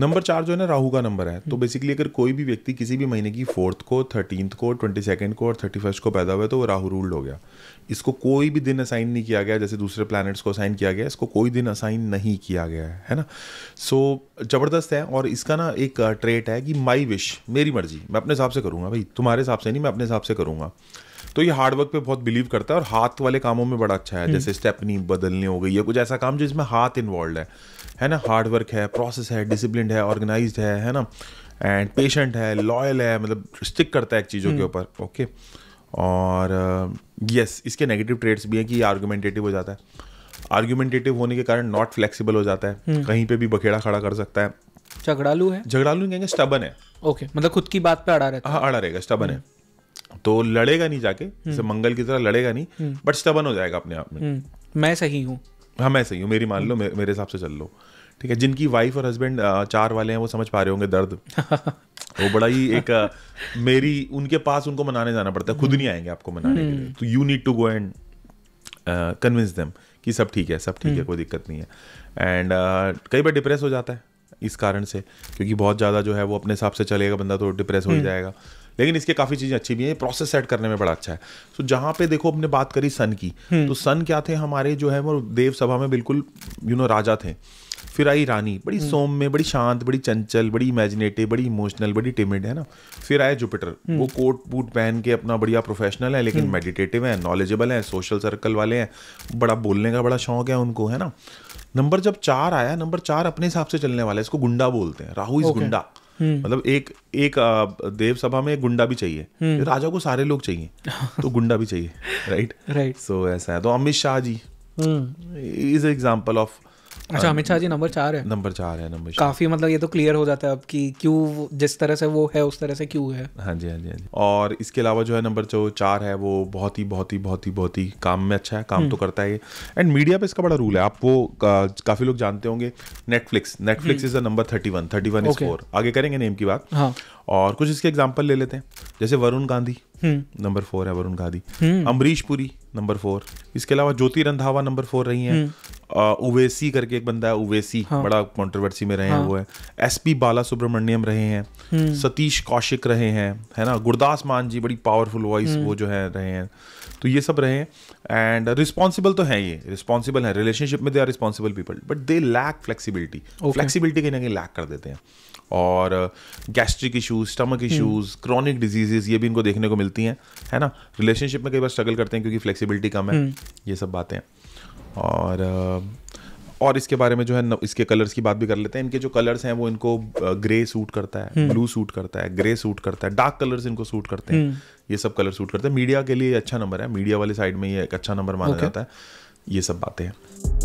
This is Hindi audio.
नंबर चार जो है ना राहु का नंबर है तो बेसिकली अगर कोई भी व्यक्ति किसी भी महीने की फोर्थ को थर्टींथ को ट्वेंटी सेकेंड को और थर्टी फर्स्ट को पैदा हुआ तो वो राहु रूल्ड हो गया इसको कोई भी दिन असाइन नहीं किया गया जैसे दूसरे प्लैनेट्स को असाइन किया गया इसको कोई दिन असाइन नहीं किया गया है है ना सो so, ज़बरदस्त है और इसका ना एक ट्रेट uh, है कि माई विश मेरी मर्जी मैं अपने हिसाब से करूँगा भाई तुम्हारे हिसाब से नहीं मैं अपने हिसाब से करूँगा तो ये हार्डवर्क पे बहुत बिलीव करता है और हाथ वाले कामों में बड़ा अच्छा है हम्म। जैसे स्टेपनी बदलने हो गई या कुछ ऐसा काम जिसमें हाथ इन्वॉल्व है है ना हार्डवर्क है प्रोसेस है डिसिप्लिन है ऑर्गेनाइज है है ना एंड पेशेंट है लॉयल है मतलब स्टिक करता है चीज़ों के हम्म। ऊपर ओके और यस uh, इसके नेगेटिव ट्रेड्स भी हैं कि ये आर्गूमेंटेटिव हो जाता है आर्ग्यूमेंटेटिव होने के कारण नॉट फ्लेक्सिबल हो जाता है हम्म। कहीं पे भी बखेड़ा खड़ा कर सकता है झगड़ालू है झगड़ालू कहेंगे स्टबन है ओके okay, मतलब खुद की बात पे अड़ा रहता हाँ, है हाँ अड़ा रहेगा स्टबन है तो लड़ेगा नहीं जाके हम्म। जैसे मंगल की तरह लड़ेगा नहीं बट हम्म। स्टबन हो जाएगा अपने आप में हम्म। मैं सही हूँ हाँ मैं सही हूँ मेरी मान लो मेरे हिसाब से चल लो ठीक है जिनकी वाइफ और हस्बैंड चार वाले हैं वो समझ पा रहे होंगे दर्द वो बड़ा ही एक मेरी उनके पास उनको मनाने जाना पड़ता है खुद नहीं आएंगे आपको मनाने के लिए तो you need to go and convince them कि सब ठीक है सब ठीक है कोई दिक्कत नहीं है एंड uh, कई बार डिप्रेस हो जाता है इस कारण से क्योंकि बहुत ज़्यादा जो है वो अपने हिसाब से चलेगा बंदा तो डिप्रेस हो जाएगा लेकिन इसके काफ़ी चीज़ें अच्छी भी हैं प्रोसेस सेट करने में बड़ा अच्छा है सो जहां पे देखो हमने बात करी सन की हम्म। तो सन क्या थे हमारे जो है वो देव सभा में बिल्कुल यू नो राजा थे फिर आई रानी बड़ी सोम हम्म। में बड़ी शांत बड़ी चंचल बड़ी इमेजिनेटिव बड़ी इमोशनल बड़ी टिमिड है ना फिर आया जुपिटर हम्म। वो कोट बूट पहन के अपना बढ़िया प्रोफेशनल है लेकिन मेडिटेटिव है नॉलेजेबल है सोशल सर्कल वाले हैं बड़ा बोलने का बड़ा शौक है उनको है ना नंबर जब चार आया नंबर चार अपने हिसाब से चलने वाला है इसको गुंडा बोलते हैं राहु इज गुंडा हम्म। मतलब एक एक देव सभा में एक गुंडा भी चाहिए हम्म। राजा को सारे लोग चाहिए तो गुंडा भी चाहिए राइट राइट सो ऐसा है तो Amit Shah ji is example of अच्छा हाँ अमित शाह जी नंबर चार है नंबर चार है नंबर काफी मतलब ये तो क्लियर हो जाता है अब की क्यों जिस तरह से वो है उस तरह से क्यों है हाँ जी हाँ जी हाँ जी और इसके अलावा जो है नंबर जो चार है वो बहुत ही बहुत ही बहुत ही बहुत ही काम में अच्छा है काम तो हम्म। करता है एंड मीडिया पे इसका बड़ा रूल है आप वो का, काफी लोग जानते होंगे Netflix Netflix is the number thirty one thirty one score आगे करेंगे नेम की बात हाँ। और कुछ इसके एग्जाम्पल ले लेते हैं जैसे Varun Gandhi number hmm. Four है Varun Gandhi hmm. Amrish Puri number four इसके अलावा ज्योति रंधावा नंबर फोर रही हैं ओवेसी करके एक बंदा है ओवेसी हाँ. बड़ा कंट्रोवर्सी में रहे हाँ। हैं हाँ. वो है एस पी बाला सुब्रमण्यम रहे हैं हम्म। सतीश कौशिक रहे हैं है ना गुरदास मान जी बड़ी पावरफुल वॉइस हम्म। वो जो है रहे हैं तो ये सब रहे हैं एंड रिस्पॉन्सिबल तो है ये रिस्पॉन्सिबल है रिलेशनशिप में they are responsible people but they lack flexibility flexibility कहीं ना कहीं लैक कर देते हैं और gastric issues stomach issues chronic diseases ये भी इनको देखने को मिलती हैं है ना रिलेशनशिप में कई बार स्ट्रगल करते हैं क्योंकि फ्लेक्सिबिलिटी कम है हम्म। ये सब बातें और और इसके बारे में जो है इसके कलर्स की बात भी कर लेते हैं इनके जो कलर्स हैं वो इनको ग्रे सूट करता है ब्लू हम्म। सूट करता है ग्रे सूट करता है डार्क कलर्स इनको सूट करते हैं हम्म। ये सब कलर सूट करते हैं मीडिया के लिए अच्छा नंबर है मीडिया वाले साइड में ये एक अच्छा नंबर माना okay. जाता है ये सब बातें हैं